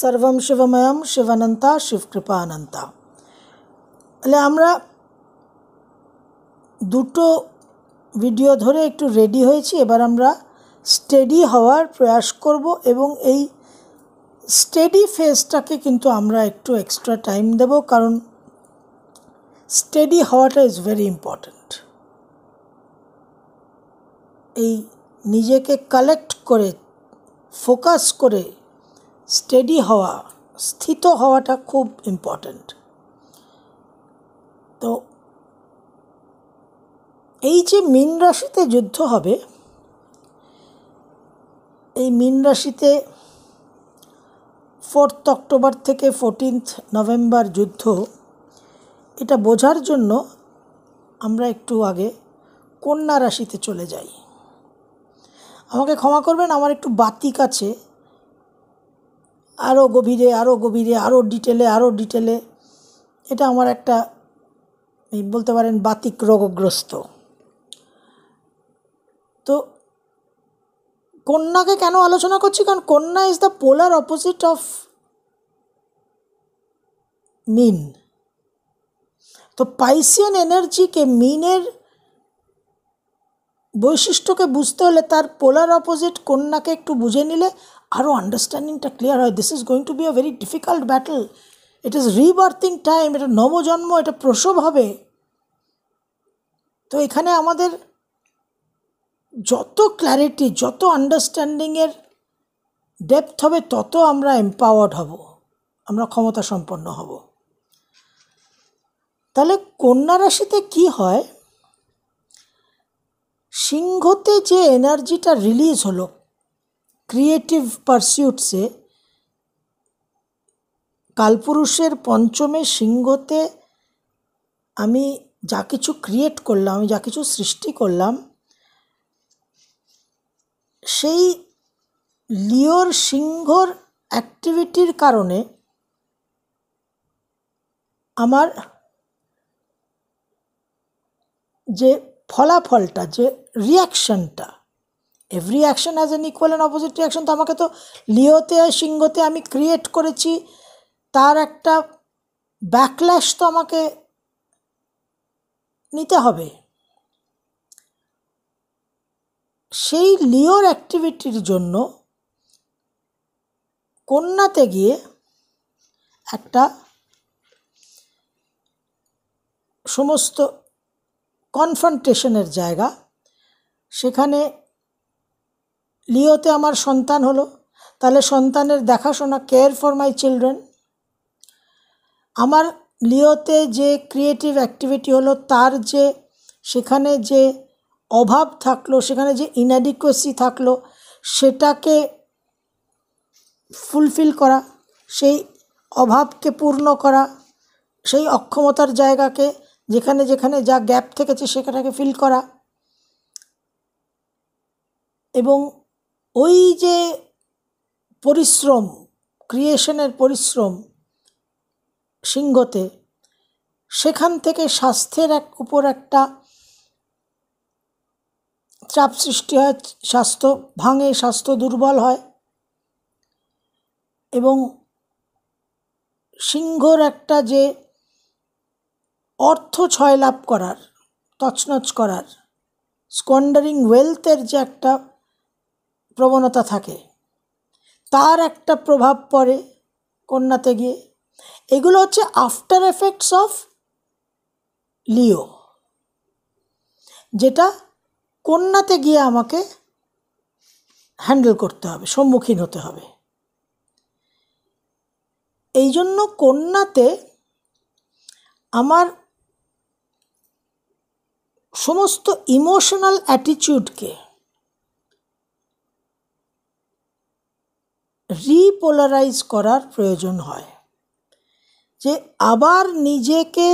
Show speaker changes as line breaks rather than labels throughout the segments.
সর্বম শিবময়ম শিবানন্তা শিবকৃপানন্তা তাহলে আমরা দুটো ভিডিও ধরে একটু রেডি হয়েছি এবার আমরা স্টেডি হওয়ার প্রয়াস করব এবং এই স্টেডি ফেজটাকে কিন্তু আমরা একটু এক্সট্রা টাইম দেব কারণ স্টেডি হওয়াটা ইজ ভেরি ইম্পর্ট্যান্ট এই নিজেকে কালেক্ট করে ফোকাস করে স্টেডি হওয়া স্থিত হওয়াটা খুব ইম্পর্ট্যান্ট তো এই যে মীন রাশিতে যুদ্ধ হবে এই মীন রাশিতে ফোর্থ অক্টোবর থেকে ফোরটিন্থ নভেম্বর যুদ্ধ এটা বোঝার জন্য আমরা একটু আগে কন্যা রাশিতে চলে যাই আমাকে ক্ষমা করবেন আমার একটু বাতিক আছে আরও গভীরে আরও গভীরে আরও ডিটেলে আরও ডিটেলে এটা আমার একটা বলতে পারেন বাতিক রোগগ্রস্ত তো কন্যাকে কেন আলোচনা করছি কারণ কন্যা is the polar opposite of মিন তো পাইসিয়ান এনার্জিকে মিনের বৈশিষ্ট্যকে বুঝতে হলে তার পোলার অপোজিট কন্যাকে একটু বুঝে নিলে আরও আন্ডারস্ট্যান্ডিংটা ক্লিয়ার হয় this is going to be a very difficult battle it is rebirthing time এটা নবজন্ম এটা প্রসব হবে তো এখানে আমাদের যত ক্ল্যারিটি যত আন্ডারস্ট্যান্ডিংয়ের ডেপথ হবে তত আমরা এম্পাওয়ার্ড হব আমরা ক্ষমতা সম্পন্ন হব তাহলে কন্যা রাশিতে কি হয় সিংহতে যে এনার্জিটা রিলিজ হলো ক্রিয়েটিভ পারসিউটসে কালপুরুষের পঞ্চমে সিংহতে আমি যা কিছু ক্রিয়েট করলাম আমি যা কিছু সৃষ্টি করলাম সেই লিওর সিংহর অ্যাক্টিভিটির কারণে আমার যে ফলাফলটা যে রিয়াকশনটা every action as an equal and opposite reaction তো আমাকে তো লিওতে সিংহতে আমি ক্রিয়েট করেছি তার একটা ব্যাকল্যাশ তো আমাকে নিতে হবে সেই লিওর অ্যাক্টিভিটির জন্য কন্যাতে গিয়ে একটা সমস্ত কনফ্রন্টেশনের জায়গা সেখানে লিওতে আমার সন্তান হলো তাহলে সন্তানের দেখাশোনা কেয়ার ফর মাই চিলড্রেন আমার লিওতে যে ক্রিয়েটিভ অ্যাক্টিভিটি হলো তার যে সেখানে যে অভাব থাকলো সেখানে যে ইনঅ্যাডিকুয়েসি থাকলো সেটাকে ফুলফিল করা সেই অভাবকে পূর্ণ করা সেই অক্ষমতার জায়গাকে যেখানে যেখানে যা গ্যাপ থেকেছে সেখানেকে ফিল করা এবং ওই যে পরিশ্রম ক্রিয়েশনের পরিশ্রম সিংহতে সেখান থেকে স্বাস্থ্যের এক উপর একটা চাপ সৃষ্টি হয় স্বাস্থ্য ভাঙে স্বাস্থ্য দুর্বল হয় এবং সিংহর একটা যে অর্থ ছয় লাভ করার তছনছ করার স্কন্ডারিং ওয়েলথের যে একটা প্রবণতা থাকে তার একটা প্রভাব পড়ে কন্যাতে গিয়ে এগুলো হচ্ছে আফটার এফেক্টস অফ লিও যেটা কন্যাতে গিয়ে আমাকে হ্যান্ডেল করতে হবে সম্মুখীন হতে হবে এই জন্য কন্যাতে আমার সমস্ত ইমোশনাল অ্যাটিটিউডকে রিপোলারাইজ করার প্রয়োজন হয় যে আবার নিজেকে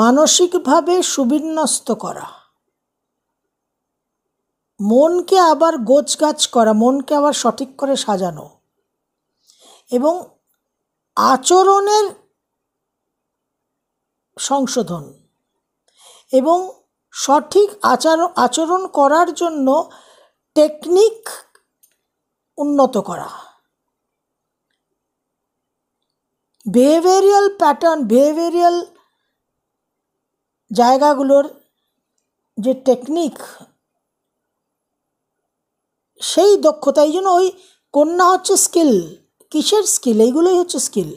মানসিকভাবে সুবিন্যস্ত করা মনকে আবার গোছগাছ করা মনকে আবার সঠিক করে সাজানো এবং আচরণের সংশোধন এবং সঠিক আচার আচরণ করার জন্য টেকনিক উন্নত করা বিহেভিয়ারিয়াল প্যাটার্ন বিহেভিয়ারিয়াল জায়গাগুলোর যে টেকনিক সেই দক্ষতা এই জন্য ওই কন্যা হচ্ছে স্কিল কিসের স্কিল এইগুলোই হচ্ছে স্কিল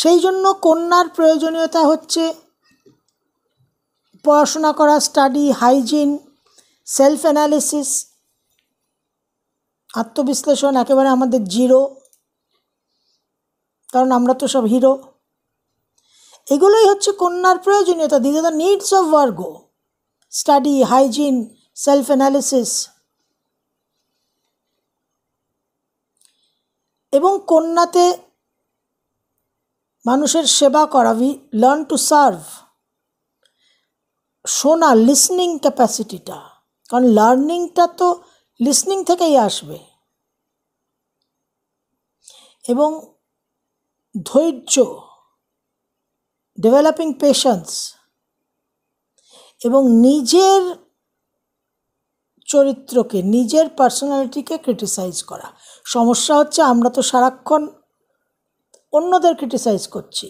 সেই জন্য কন্যার প্রয়োজনীয়তা হচ্ছে পড়াশোনা করা স্টাডি হাইজিন সেলফ অ্যানালিসিস আত্মবিশ্লেষণ একেবারে আমাদের জিরো কারণ আমরা তো সব হিরো এগুলোই হচ্ছে কন্যার প্রয়োজনীয়তা these the needs of Virgo study hygiene self analysis এবং কন্যাতে মানুষের সেবা করা উই লার্ন টু সার্ভ শোনা লিসনিং ক্যাপাসিটিটা কারণ লার্নিংটা তো লিসনিং থেকেই আসবে এবং ধৈর্য ডেভেলপিং পেশেন্স এবং নিজের চরিত্রকে নিজের পার্সোনালিটিকে ক্রিটিসাইজ করা সমস্যা হচ্ছে আমরা তো সারাক্ষণ অন্যদের ক্রিটিসাইজ করছি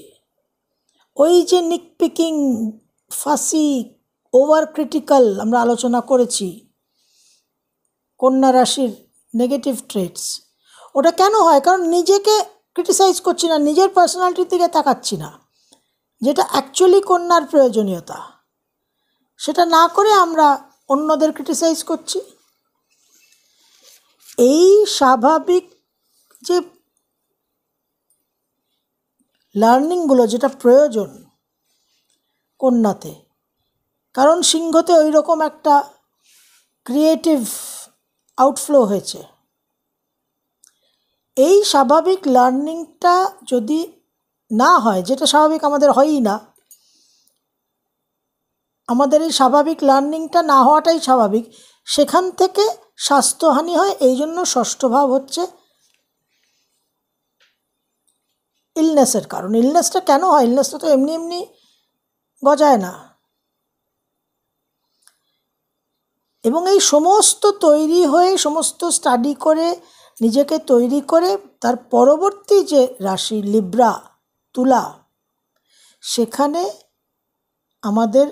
ওই যে নিকপিকিং ফাঁসি ওভার ক্রিটিক্যাল আমরা আলোচনা করেছি কন্যা রাশির নেগেটিভ ট্রেটস ওটা কেন হয় কারণ নিজেকে ক্রিটিসাইজ করছি না নিজের পার্সোনালিটির দিকে তাকাচ্ছি না যেটা অ্যাকচুয়ালি কন্যার প্রয়োজনীয়তা সেটা না করে আমরা অন্যদের ক্রিটিসাইজ করছি এই স্বাভাবিক যে লার্নিংগুলো যেটা প্রয়োজন কন্যাতে কারণ সিংহতে ওই রকম একটা ক্রিয়েটিভ আউটফ্লো হয়েছে এই স্বাভাবিক লার্নিংটা যদি না হয় যেটা স্বাভাবিক আমাদের হয়ই না আমাদের এই স্বাভাবিক লার্নিংটা না হওয়াটাই স্বাভাবিক সেখান থেকে স্বাস্থ্যহানি হয় এই জন্য ষষ্ঠ ভাব হচ্ছে ইলনেসের কারণ ইলনেসটা কেন হয় ইলনেসটা তো এমনি এমনি গজায় না এবং এই সমস্ত তৈরি হয়ে সমস্ত স্টাডি করে নিজেকে তৈরি করে তার পরবর্তী যে রাশি লিব্রা তুলা সেখানে আমাদের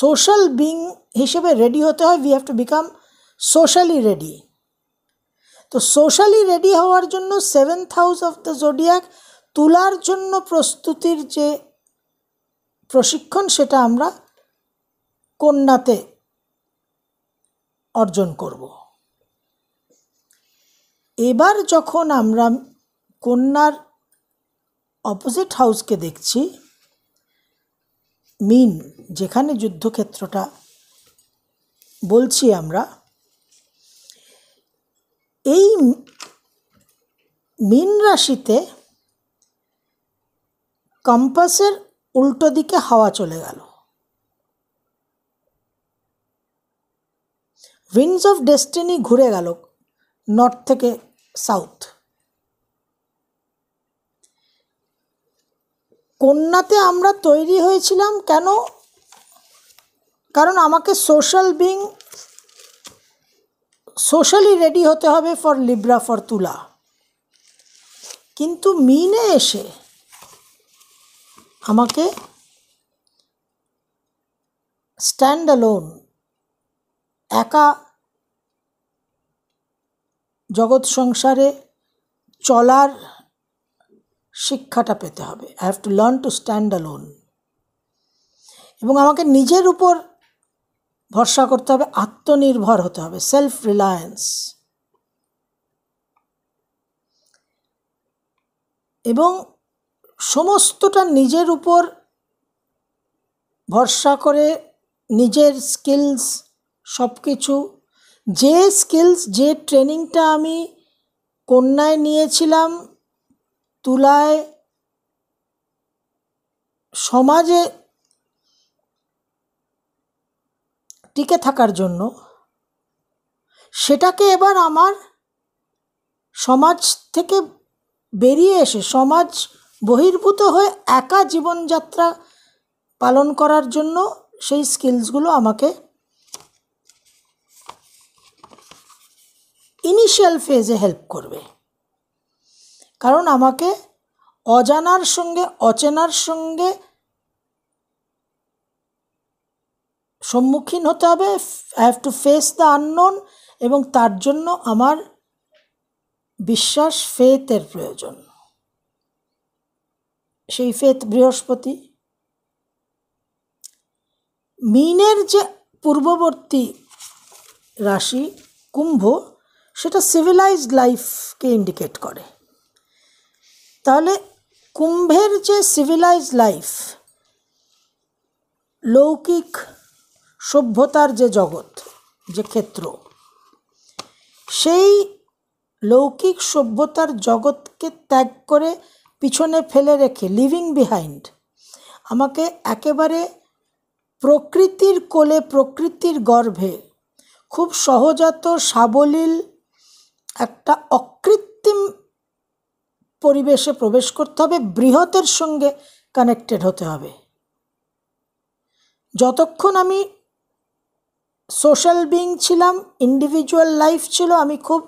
সোশ্যাল বিং হিসেবে রেডি হতে হয় we have to become socially ready তো সোশ্যালি রেডি হওয়ার জন্য seventh house of the zodiac তুলার জন্য প্রস্তুতির যে প্রশিক্ষণ সেটা আমরা কন্যাতে অর্জন করব এবার যখন আমরা কন্যার অপোজিট হাউসকে দেখছি মিন যেখানে যুদ্ধক্ষেত্রটা বলছি আমরা এই মিন রাশিতে কম্পাসের উল্টো দিকে হাওয়া চলে গেল উইন্ডস অফ ডেস্টিনি ঘুরে গেল নর্থ থেকে সাউথ কন্যাতে আমরা তৈরি হয়েছিলাম কেন কারণ আমাকে সোশ্যাল বিং সোশ্যালি রেডি হতে হবে ফর লিব্রা ফর তুলা কিন্তু মিনে এসে আমাকে স্ট্যান্ড অ্যালোন একা জগৎ সংসারে চলার শিক্ষাটা পেতে হবে I have to learn to stand alone এবং আমাকে নিজের উপর ভরসা করতে হবে আত্মনির্ভর হতে হবে সেলফ রিলায়েন্স এবং সমস্তটা নিজের উপর ভরসা করে নিজের স্কিলস সব কিছু যে স্কিলস যে ট্রেনিংটা আমি কন্যায় নিয়েছিলাম তুলায় সমাজে টিকে থাকার জন্য সেটাকে এবার আমার সমাজ থেকে বেরিয়ে এসে সমাজ বহির্ভূত হয়ে একা জীবনযাত্রা পালন করার জন্য সেই স্কিলসগুলো আমাকে ইনিশিয়াল ফেজে হেল্প করবে কারণ আমাকে অজানার সঙ্গে অচেনার সঙ্গে সম্মুখীন হতে হবে I have to face the unknown এবং তার জন্য আমার বিশ্বাস ফেতের প্রয়োজন সেই ফেত বৃহস্পতি মিনের যে পূর্ববর্তী রাশি কুম্ভ সেটা সিভিলাইজড লাইফকে ইন্ডিকেট করে তাহলে কুম্ভের যে সিভিলাইজড লাইফ লৌকিক সভ্যতার যে জগৎ যে ক্ষেত্র সেই লৌকিক সভ্যতার জগৎকে ত্যাগ করে পিছনে ফেলে রেখে লিভিং বিহাইন্ড আমাকে একেবারে প্রকৃতির কোলে প্রকৃতির গর্ভে খুব সহজাত সাবলীল একটা অকৃত্রিম পরিবেশে প্রবেশ করতে হবে বৃহতের সঙ্গে কানেক্টেড হতে হবে যতক্ষণ আমি সোশ্যাল বিং ছিলাম ইন্ডিভিজুয়াল লাইফ ছিল আমি খুব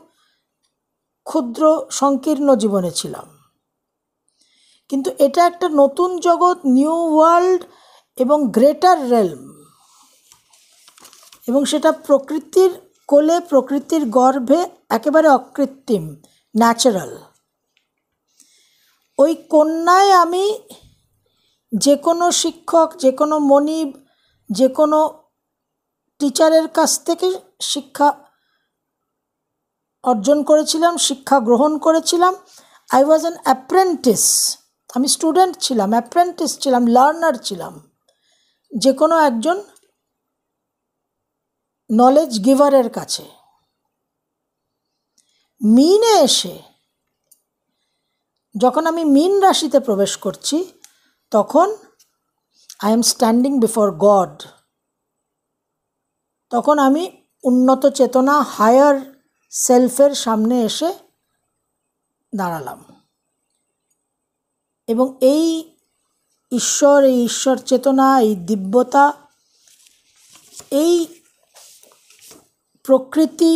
ক্ষুদ্র সংকীর্ণ জীবনে ছিলাম কিন্তু এটা একটা নতুন জগৎ নিউ ওয়ার্ল্ড এবং গ্রেটার রেলম এবং সেটা প্রকৃতির কোলে প্রকৃতির গর্ভে একেবারে অকৃত্রিম ন্যাচারাল ওই কন্যায় আমি যে কোনো শিক্ষক যে কোনো মনিব যে কোনো টিচারের কাছ থেকে শিক্ষা অর্জন করেছিলাম শিক্ষা গ্রহণ করেছিলাম আই ওয়াজ অ্যান অ্যাপ্রেন্টিস আমি স্টুডেন্ট ছিলাম অ্যাপ্রেন্টিস ছিলাম লার্নার ছিলাম যে কোনো একজন নলেজ গিভারের কাছে মিনে এসে যখন আমি মিন রাশিতে প্রবেশ করছি তখন I am standing before God তখন আমি উন্নত চেতনা হায়ার সেলফের সামনে এসে দাঁড়ালাম এবং এই ঈশ্বর এই ঈশ্বর চেতনা এই দিব্যতা এই প্রকৃতি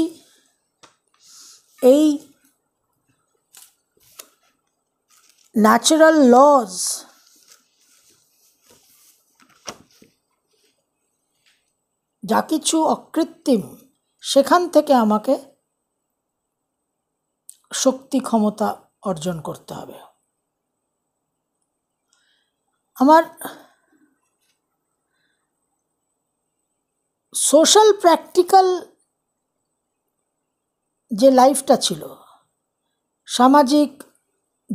এই ন্যাচারাল লজ যা কিছু অকৃত্রিম সেখান থেকে আমাকে শক্তি ক্ষমতা অর্জন করতে হবে আমার সোশ্যাল প্র্যাকটিক্যাল যে লাইফটা ছিল সামাজিক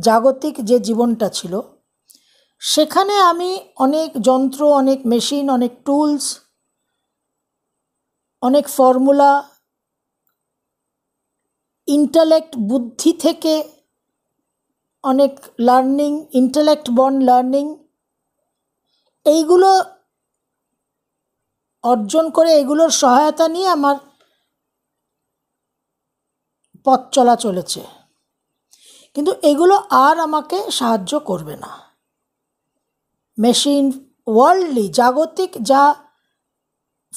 জাগতিক যে জীবনটা ছিল সেখানে আমি অনেক যন্ত্র অনেক মেশিন অনেক টুলস অনেক ফর্মুলা ইন্টালেক্ট বুদ্ধি থেকে অনেক লার্নিং ইন্টালেক্ট বন লার্নিং এইগুলো অর্জন করে এগুলোর সহায়তা নিয়ে আমার পথ চলা চলেছে কিন্তু এগুলো আর আমাকে সাহায্য করবে না মেশিন ওয়ার্ল্ডলি জাগতিক যা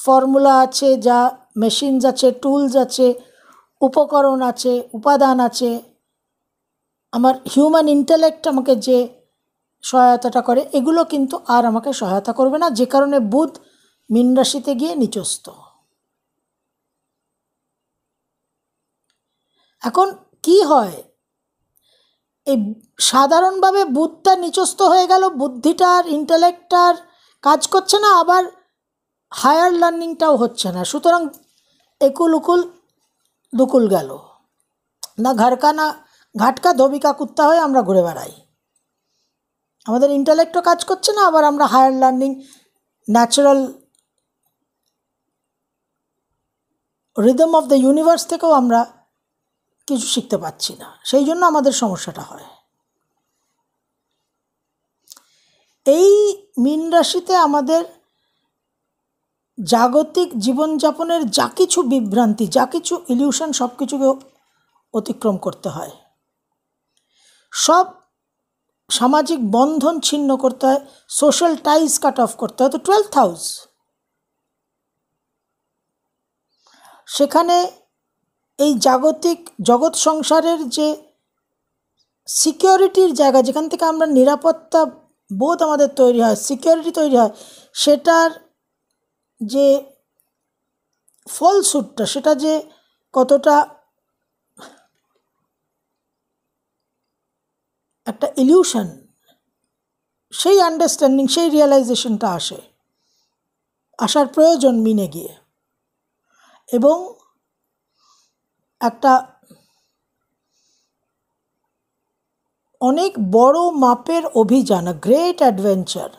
ফর্মুলা আছে যা মেশিনস আছে টুলস আছে উপকরণ আছে উপাদান আছে আমার হিউম্যান ইন্টালেক্ট আমাকে যে সহায়তাটা করে এগুলো কিন্তু আর আমাকে সহায়তা করবে না যে কারণে বুধ মিনরাশিতে রাশিতে গিয়ে নিচস্থ এখন কি হয় এই সাধারণভাবে বুদ্ধটা নিচস্থ হয়ে গেল বুদ্ধিটার ইন্টালেক্টটার কাজ করছে না আবার হায়ার লার্নিংটাও হচ্ছে না সুতরাং একুল উকুল দুকুল গেল না ঘাটকা না ঘাটকা ধবিকা কুত্তা হয়ে আমরা ঘুরে বেড়াই আমাদের ইন্টালেক্টও কাজ করছে না আবার আমরা higher learning natural rhythm of the universe থেকেও আমরা কিছু শিখতে পাচ্ছি না সেই জন্য আমাদের সমস্যাটা হয় এই মীন রাশিতে আমাদের জাগতিক জীবনযাপনের যা কিছু বিভ্রান্তি যা কিছু ইলিউশন সব কিছুকে অতিক্রম করতে হয় সব সামাজিক বন্ধন ছিন্ন করতে হয় সোশ্যাল টাইজ কাট অফ করতে হয় তো টুয়েলভ হাউস সেখানে এই জাগতিক জগৎ সংসারের যে সিকিউরিটির জায়গা যেখান থেকে আমরা নিরাপত্তা বোধ আমাদের তৈরি হয় সিকিউরিটি তৈরি হয় সেটার যে ফলস্যুটটা সেটা যে কতটা একটা ইলিউশন সেই আন্ডারস্ট্যান্ডিং সেই রিয়েলাইজেশনটা আসে আসার প্রয়োজন মিনে গিয়ে এবং একটা অনেক বড় মাপের অভিযান গ্রেট অ্যাডভেঞ্চার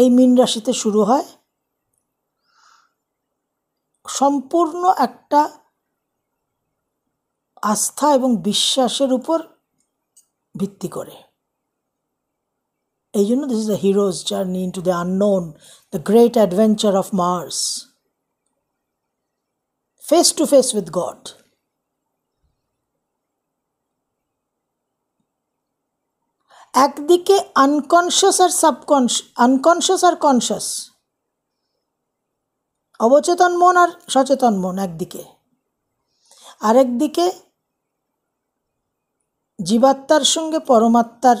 এই মীন রাশিতে শুরু হয় সম্পূর্ণ একটা আস্থা এবং বিশ্বাসের উপর ভিত্তি করে এই জন্য this is the hero's journey into the unknown the great adventure of Mars face to face with God. একদিকে আনকনশিয়াস আর সাবকনশিয়াস আনকনশিয়াস আর কনশিয়াস অবচেতন মন আর সচেতন মন একদিকে আরেকদিকে জীবাত্মার সঙ্গে পরমাত্মার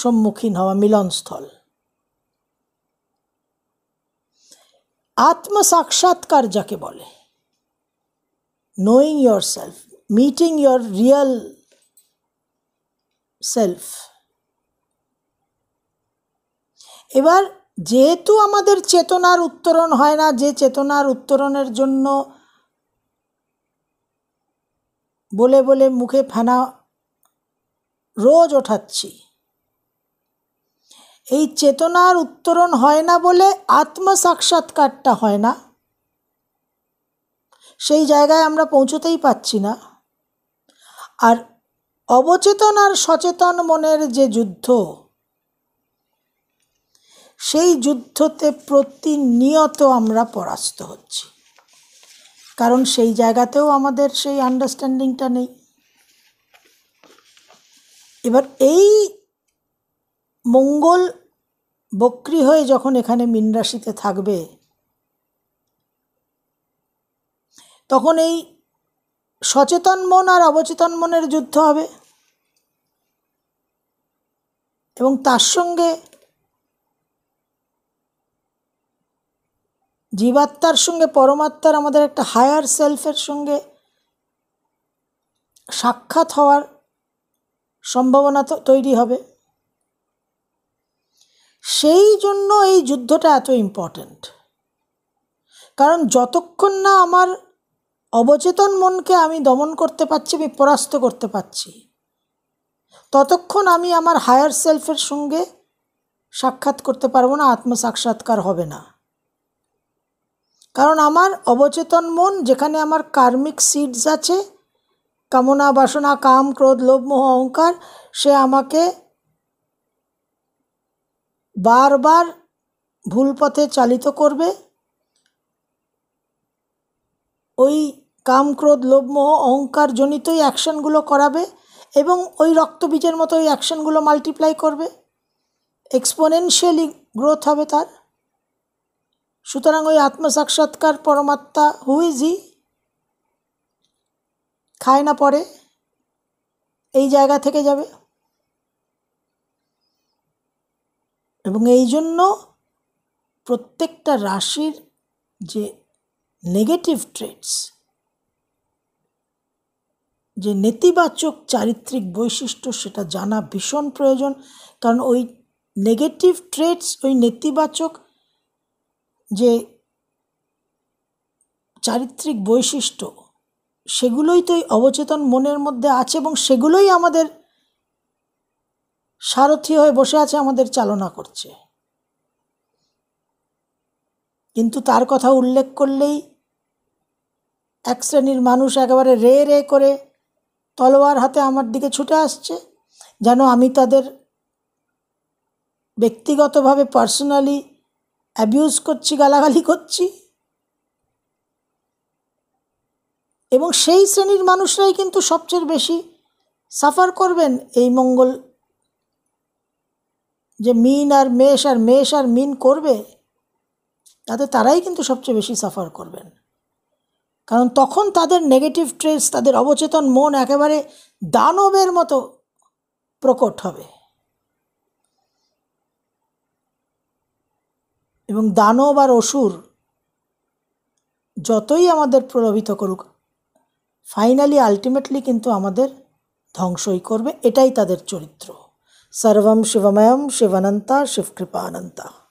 সম্মুখীন হওয়া মিলনস্থল আত্মসাক্ষাৎকার যাকে বলে knowing yourself meeting your real self এবার যেহেতু আমাদের চেতনার উত্তরণ হয় না যে চেতনার উত্তরণের জন্য বলে বলে মুখে ফেনা রোজ ওঠাচ্ছি এই চেতনার উত্তরণ হয় না বলে আত্মসাক্ষাৎকারটা হয় না সেই জায়গায় আমরা পৌঁছতেই পাচ্ছি না আর অবচেতন আর সচেতন মনের যে যুদ্ধ সেই যুদ্ধতে প্রতিনিয়ত আমরা পরাস্ত হচ্ছি কারণ সেই জায়গাতেও আমাদের সেই আন্ডারস্ট্যান্ডিংটা নেই এবার এই মঙ্গল বক্রি হয়ে যখন এখানে মীন রাশিতে থাকবে তখন এই সচেতন মন আর অবচেতন মনের যুদ্ধ হবে এবং তার সঙ্গে জীবাত্মার সঙ্গে পরমাত্মার আমাদের একটা হায়ার সেলফের সঙ্গে সাক্ষাৎ হওয়ার সম্ভাবনা তৈরি হবে সেই জন্য এই যুদ্ধটা এত ইম্পর্ট্যান্ট কারণ যতক্ষণ না আমার অবচেতন মনকে আমি দমন করতে পারছি আমি পরাস্ত করতে পারছি ততক্ষণ আমি আমার হায়ার সেলফের সঙ্গে সাক্ষাৎ করতে পারবো না আত্মসাক্ষাৎকার হবে না কারণ আমার অবচেতন মন যেখানে আমার কার্মিক সিডস আছে কামনা বাসনা কাম ক্রোধ লোভ মোহ অহংকার সে আমাকে বারবার ভুল পথে চালিত করবে ওই কামক্রোধ ক্রোধ লোভমোহ অহংকার জনিতই অ্যাকশানগুলো করাবে এবং ওই রক্তবীজের মতো ওই অ্যাকশনগুলো মাল্টিপ্লাই করবে এক্সপোনেনশিয়ালি গ্রোথ হবে তার সুতরাং ওই আত্মসাক্ষাৎকার পরমাত্মা হুইজি খায় না পরে এই জায়গা থেকে যাবে এবং এই জন্য প্রত্যেকটা রাশির যে নেগেটিভ ট্রেটস যে নেতিবাচক চারিত্রিক বৈশিষ্ট্য সেটা জানা ভীষণ প্রয়োজন কারণ ওই নেগেটিভ ট্রেটস ওই নেতিবাচক যে চারিত্রিক বৈশিষ্ট্য সেগুলোই তো অবচেতন মনের মধ্যে আছে এবং সেগুলোই আমাদের সারথী হয়ে বসে আছে আমাদের চালনা করছে কিন্তু তার কথা উল্লেখ করলেই এক শ্রেণীর মানুষ একেবারে রে রে করে তলোয়ার হাতে আমার দিকে ছুটে আসছে যেন আমি তাদের ব্যক্তিগতভাবে পার্সোনালি অ্যাবিউজ করছি গালাগালি করছি এবং সেই শ্রেণীর মানুষরাই কিন্তু সবচেয়ে বেশি সাফার করবেন এই মঙ্গল যে মিন আর মেষ আর মেষ আর মিন করবে তাতে তারাই কিন্তু সবচেয়ে বেশি সাফার করবেন কারণ তখন তাদের নেগেটিভ ট্রেস তাদের অবচেতন মন একেবারে দানবের মতো প্রকট হবে এবং দানব আর অসুর যতই আমাদের প্রলোভিত করুক ফাইনালি আলটিমেটলি কিন্তু আমাদের ধ্বংসই করবে এটাই তাদের চরিত্র सर्व शिवमय शिवनंता शिव